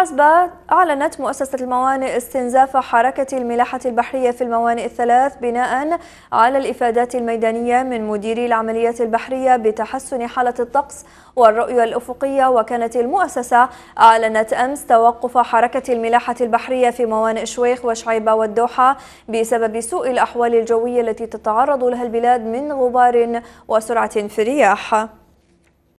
حسب أعلنت مؤسسة الموانئ استنزاف حركة الملاحة البحرية في الموانئ الثلاث بناء على الإفادات الميدانية من مديري العمليات البحرية بتحسن حالة الطقس والرؤية الأفقية وكانت المؤسسة أعلنت أمس توقف حركة الملاحة البحرية في موانئ شويخ وشعيبة والدوحة بسبب سوء الأحوال الجوية التي تتعرض لها البلاد من غبار وسرعة في الرياح